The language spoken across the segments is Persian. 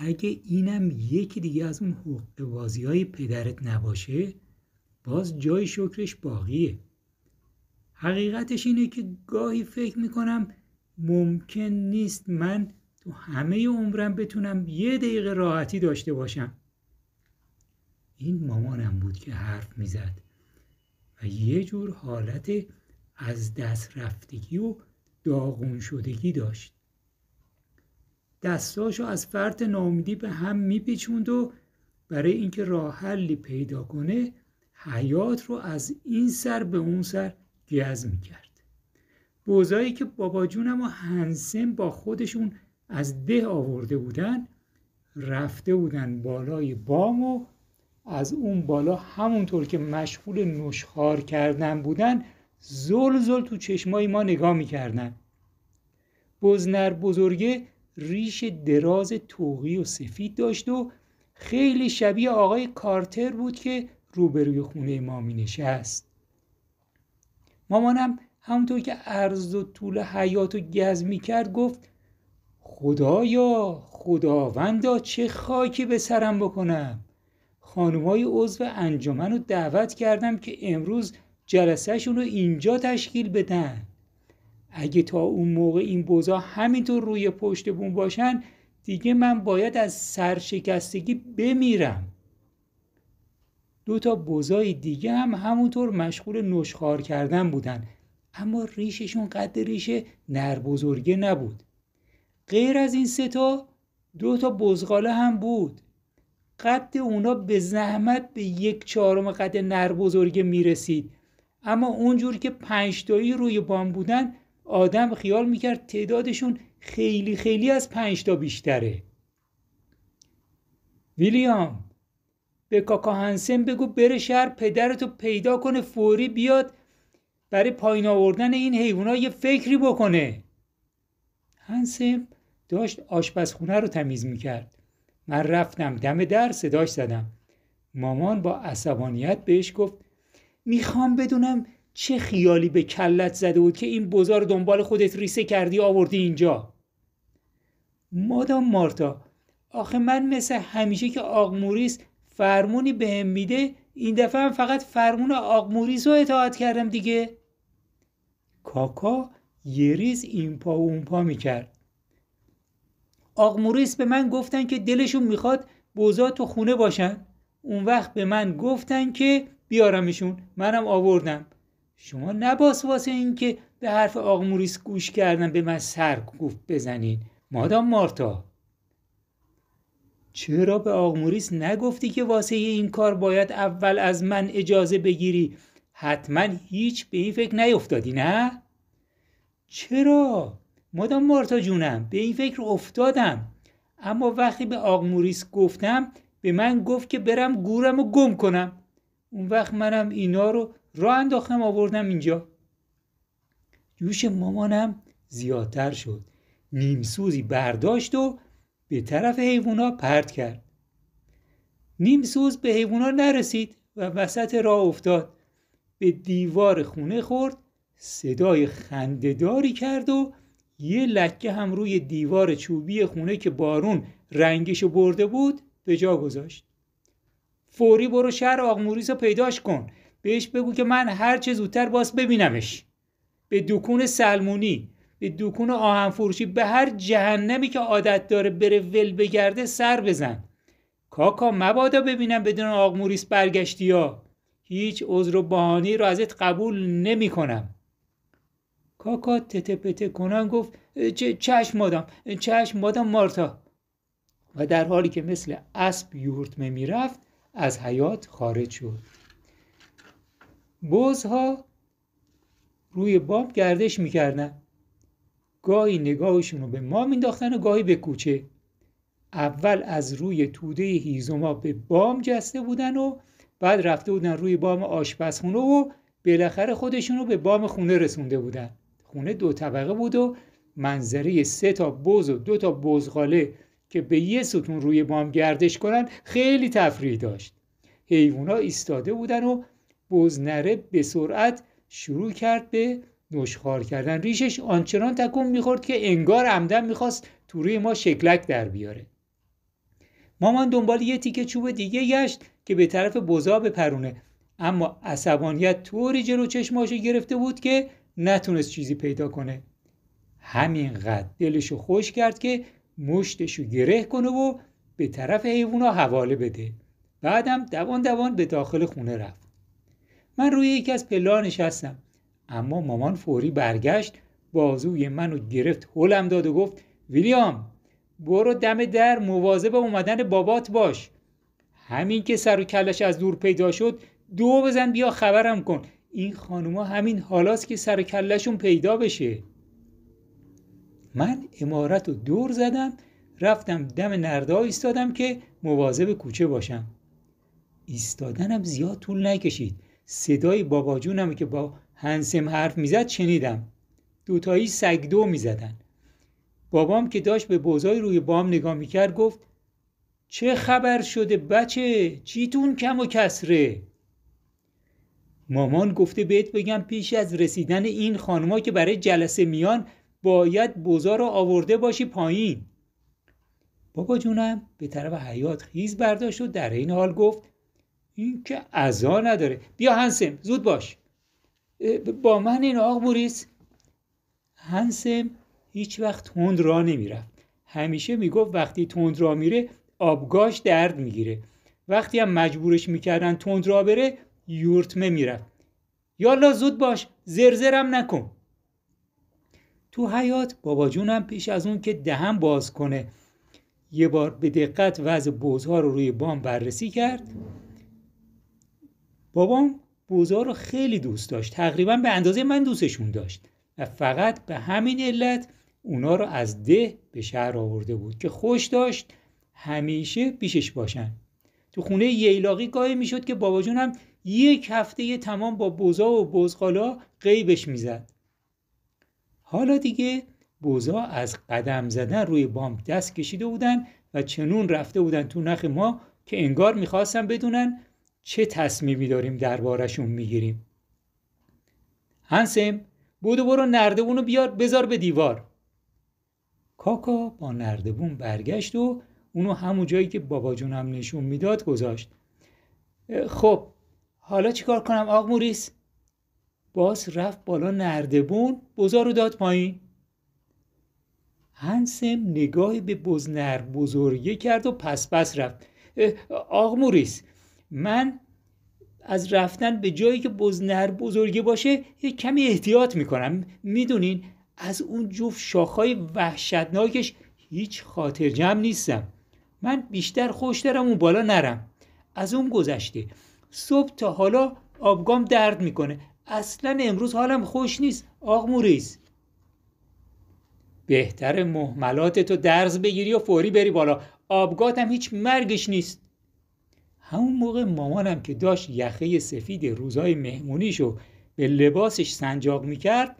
اگه اینم یکی دیگه از اون حقوق بازی های پدرت نباشه باز جای شکرش باقیه حقیقتش اینه که گاهی فکر میکنم ممکن نیست من تو همه عمرم بتونم یه دقیقه راحتی داشته باشم این مامانم بود که حرف میزد و یه جور حالت از دست رفتگی و داغون شدگی داشت دستاشو از فرط ناامیدی به هم میپیچوند و برای اینکه راه حلی پیدا کنه حیات رو از این سر به اون سر گز میکرد بوزایی که بابا جونم و هنسن با خودشون از ده آورده بودن رفته بودن بالای بام و از اون بالا همونطور که مشغول نشخار کردن بودن زل زل تو چشمای ما نگاه میکردن بزنر بزرگه ریش دراز توقی و سفید داشت و خیلی شبیه آقای کارتر بود که روبروی خونه ما می نشست مامانم همونطور که عرض و طول حیات و گز می کرد گفت خدایا خداوندا چه خاکی به سرم بکنم خانمای عضو انجمن رو دعوت کردم که امروز جلسهشون رو اینجا تشکیل بدن اگه تا اون موقع این بوزا همینطور روی پشت بوم باشن دیگه من باید از سرشکستگی بمیرم دو تا بوزای دیگه هم همونطور مشغول نشخار کردن بودن اما ریششون قد ریش نر نبود غیر از این سه تا دو تا بزغاله هم بود قد اونا به زحمت به یک چهارم قد نر بزرگه میرسید اما اونجور که پنجتایی روی بام بودن آدم خیال میکرد تعدادشون خیلی خیلی از پنج تا بیشتره ویلیام به کاکا هنسن بگو بره شهر پدرتو پیدا کنه فوری بیاد برای پایین آوردن این حیوانا یه فکری بکنه هنسن داشت آشپزخونه رو تمیز میکرد من رفتم دم در صداش زدم مامان با عصبانیت بهش گفت میخوام بدونم چه خیالی به کلت زده بود که این بزار دنبال خودت ریسه کردی آوردی اینجا مادام مارتا آخه من مثل همیشه که آقموریس فرمونی بهم هم میده این دفعه هم فقط فرمون آقموریس رو اطاعت کردم دیگه کاکا یه ریز این پا و اون پا میکرد آقموریس به من گفتن که دلشون میخواد بوزا تو خونه باشن اون وقت به من گفتن که بیارمشون منم آوردم شما نباس واسه اینکه به حرف آق موریس گوش کردن به من سر گفت بزنین مادام مارتا چرا به آق موریس نگفتی که واسه این کار باید اول از من اجازه بگیری حتما هیچ به این فکر نیفتادی نه؟ چرا؟ مادام مارتا جونم به این فکر افتادم اما وقتی به آق موریس گفتم به من گفت که برم گورم و گم کنم اون وقت منم اینا رو را انداختم آوردم اینجا جوش مامانم زیادتر شد نیمسوزی برداشت و به طرف حیوونا پرد کرد نیمسوز به حیوونا نرسید و وسط راه افتاد به دیوار خونه خورد صدای خندهداری کرد و یه لکه هم روی دیوار چوبی خونه که بارون رنگش برده بود به جا گذاشت فوری برو شهر آقموریس رو پیداش کن بهش بگو که من هر چه زودتر باز ببینمش به دکون سلمونی به دکون آهن فروشی به هر جهنمی که عادت داره بره ول بگرده سر بزن کاکا مبادا ببینم بدون آق موریس برگشتی ها هیچ عذر و بهانی رو ازت قبول نمی کنم کاکا تته پته کنان گفت چشم مادم چشم مادم مارتا و در حالی که مثل اسب می میرفت از حیات خارج شد بزها روی بام گردش میکردن گاهی نگاهشون رو به ما مینداختن و گاهی به کوچه اول از روی توده هیزوما به بام جسته بودن و بعد رفته بودن روی بام آشپزخونه و بالاخره خودشون رو به بام خونه رسونده بودن خونه دو طبقه بود و منظره سه تا بز و دو تا بزغاله که به یه ستون روی بام گردش کنن خیلی تفریح داشت حیوونا ایستاده بودن و بزنره به سرعت شروع کرد به نشخار کردن ریشش آنچنان تکون میخورد که انگار عمدن میخواست تو روی ما شکلک در بیاره مامان دنبال یه تیکه چوب دیگه گشت که به طرف بزا بپرونه اما عصبانیت طوری جلو چشماشو گرفته بود که نتونست چیزی پیدا کنه همینقدر دلشو خوش کرد که مشتشو گره کنه و به طرف حیوانا حواله بده بعدم دوان دوان به داخل خونه رفت من روی یکی از پلا نشستم اما مامان فوری برگشت بازوی منو گرفت هلم داد و گفت ویلیام برو دم در مواظب اومدن بابات باش همین که سر و کلش از دور پیدا شد دو بزن بیا خبرم کن این خانوما همین حالاست که سر و کلشون پیدا بشه من امارت رو دور زدم رفتم دم نرده ایستادم که مواظب کوچه باشم ایستادنم زیاد طول نکشید صدای بابا جونم که با هنسم حرف میزد شنیدم دوتایی سگدو میزدن بابام که داشت به بوزای روی بام نگاه میکرد گفت چه خبر شده بچه چیتون کم و کسره مامان گفته بهت بگم پیش از رسیدن این خانما که برای جلسه میان باید بوزا رو آورده باشی پایین بابا جونم به طرف حیات خیز برداشت و در این حال گفت این که نداره بیا هنسم زود باش با من این آق بوریس هنسم هیچ وقت تند را نمیرفت همیشه میگفت وقتی تند را میره آبگاش درد میگیره وقتی هم مجبورش میکردن تند را بره یورتمه میرفت یالا زود باش زرزرم نکن تو حیات بابا جونم پیش از اون که دهن باز کنه یه بار به دقت وضع بوزها رو روی بام بررسی کرد بابام بوزا رو خیلی دوست داشت تقریبا به اندازه من دوستشون داشت و فقط به همین علت اونا رو از ده به شهر آورده بود که خوش داشت همیشه پیشش باشن تو خونه ییلاقی گاهی میشد که بابا جونم یک هفته تمام با بوزا و بزغالا قیبش میزد حالا دیگه بوزا از قدم زدن روی بام دست کشیده بودن و چنون رفته بودن تو نخ ما که انگار میخواستن بدونن چه تصمیمی داریم دربارشون میگیریم هنسم بودو برو نردبونو بیار بذار به دیوار کاکا با نردبون برگشت و اونو همون جایی که بابا جونم نشون میداد گذاشت خب حالا چیکار کنم آق موریس باز رفت بالا نردبون بزار رو داد پایین هنسم نگاهی به بزنر بزرگه کرد و پس پس رفت آق موریس من از رفتن به جایی که بزنر بزرگی باشه یه کمی احتیاط میکنم میدونین از اون جفت شاخهای وحشتناکش هیچ خاطر جمع نیستم من بیشتر خوش دارم اون بالا نرم از اون گذشته صبح تا حالا آبگام درد میکنه اصلا امروز حالم خوش نیست آق موریس بهتر محملات تو درز بگیری و فوری بری بالا آبگاتم هیچ مرگش نیست همون موقع مامانم که داشت یخه سفید روزای مهمونیشو به لباسش سنجاق میکرد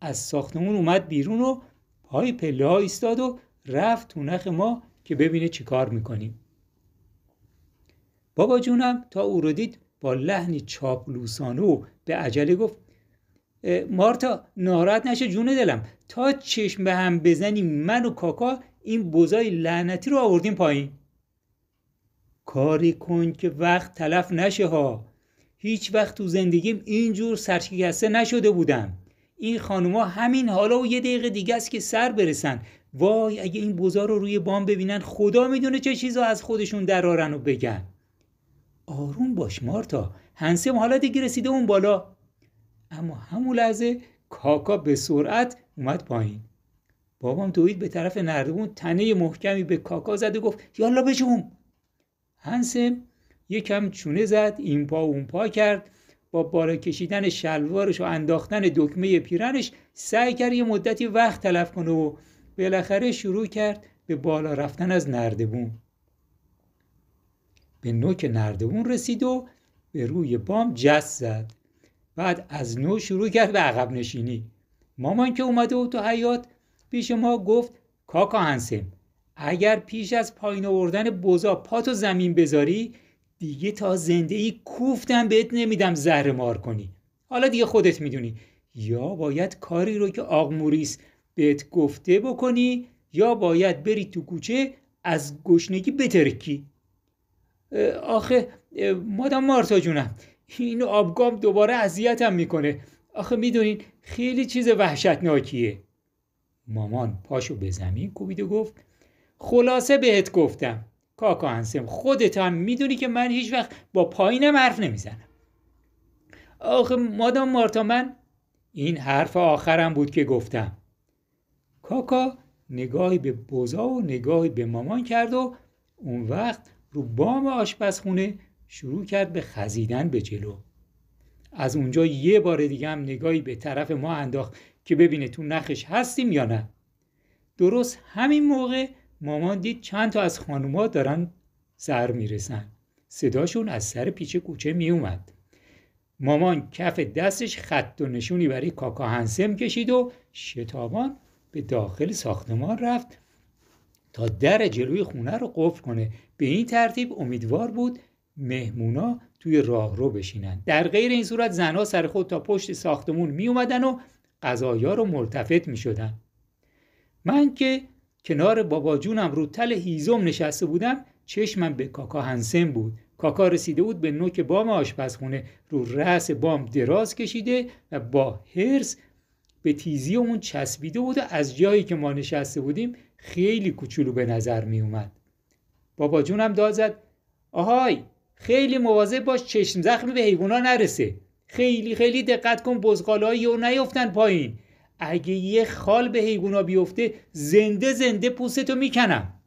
از ساختمون اومد بیرون و پای پله ها ایستاد و رفت تو نخ ما که ببینه چیکار میکنیم بابا جونم تا او رو دید با لحنی چاپلوسانه به عجله گفت مارتا ناراحت نشه جون دلم تا چشم به هم بزنیم من و کاکا این بوزای لعنتی رو آوردیم پایین کاری کن که وقت تلف نشه ها هیچ وقت تو زندگیم اینجور سرشکسته نشده بودم این خانوما همین حالا و یه دقیقه دیگه است که سر برسن وای اگه این بزار رو روی بام ببینن خدا میدونه چه چیزا از خودشون درارن و بگن آروم باش مارتا هنسم حالا دیگه رسیده اون بالا اما همون لحظه کاکا به سرعت اومد پایین بابام دوید به طرف نردبون تنه محکمی به کاکا زد و گفت یالا بجوم هنسه یکم چونه زد این پا اون پا کرد با بالا کشیدن شلوارش و انداختن دکمه پیرنش سعی کرد یه مدتی وقت تلف کنه و بالاخره شروع کرد به بالا رفتن از نردبون به نوک نردبون رسید و به روی بام جس زد بعد از نو شروع کرد به عقب نشینی مامان که اومده او تو حیات پیش ما گفت کاکا هنسم اگر پیش از پایین آوردن بزا پاتو زمین بذاری دیگه تا زنده ای کوفتم بهت نمیدم زهر مار کنی حالا دیگه خودت میدونی یا باید کاری رو که آق موریس بهت گفته بکنی یا باید بری تو کوچه از گشنگی بترکی آخه مادم مارتا جونم این آبگام دوباره اذیتم میکنه آخه میدونین خیلی چیز وحشتناکیه مامان پاشو به زمین کوبید و گفت خلاصه بهت گفتم کاکا انسم خودت هم میدونی که من هیچ وقت با پایینم حرف نمیزنم آخه مادام مارتا من این حرف آخرم بود که گفتم کاکا نگاهی به بوزا و نگاهی به مامان کرد و اون وقت رو بام آشپزخونه شروع کرد به خزیدن به جلو از اونجا یه بار دیگه هم نگاهی به طرف ما انداخت که ببینه تو نخش هستیم یا نه درست همین موقع مامان دید چند تا از خانوما دارن سر میرسن صداشون از سر پیچ کوچه میومد مامان کف دستش خط و نشونی برای کاکا هنسم کشید و شتابان به داخل ساختمان رفت تا در جلوی خونه رو قفل کنه به این ترتیب امیدوار بود مهمونا توی راه رو بشینن در غیر این صورت زنها سر خود تا پشت ساختمون می اومدن و غذایا رو ملتفت می شدن. من که کنار بابا جونم رو تل هیزم نشسته بودم چشمم به کاکا هنسن بود کاکا رسیده بود به نوک بام آشپزخونه رو رأس بام دراز کشیده و با هرس به تیزی اون چسبیده بود و از جایی که ما نشسته بودیم خیلی کوچولو به نظر می اومد بابا جونم داد زد آهای خیلی مواظب باش چشم زخمی به حیوانا نرسه خیلی خیلی دقت کن بزغالایی و نیفتن پایین اگه یه خال به حیوونا بیفته زنده زنده پوستتو میکنم